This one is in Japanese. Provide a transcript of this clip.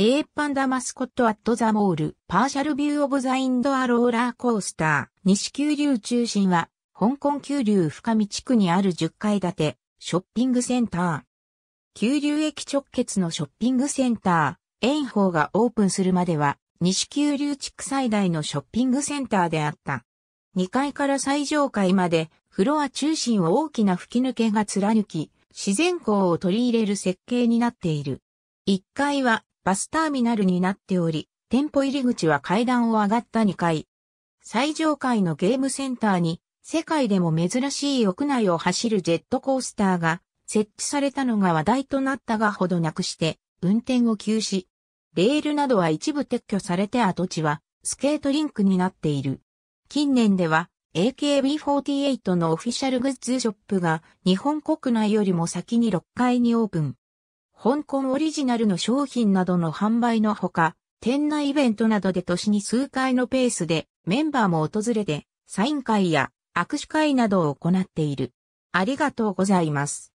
A パンダマスコットアットザモール、パーシャルビューオブザインドアローラーコースター、西急流中心は、香港急流深見地区にある10階建て、ショッピングセンター。急流駅直結のショッピングセンター、円方がオープンするまでは、西急流地区最大のショッピングセンターであった。2階から最上階まで、フロア中心を大きな吹き抜けが貫き、自然光を取り入れる設計になっている。1階はバスターミナルになっており、店舗入り口は階段を上がった2階。最上階のゲームセンターに、世界でも珍しい屋内を走るジェットコースターが設置されたのが話題となったがほどなくして、運転を休止。レールなどは一部撤去されて跡地はスケートリンクになっている。近年では AKB48 のオフィシャルグッズショップが日本国内よりも先に6階にオープン。香港オリジナルの商品などの販売のほか、店内イベントなどで年に数回のペースでメンバーも訪れてサイン会や握手会などを行っている。ありがとうございます。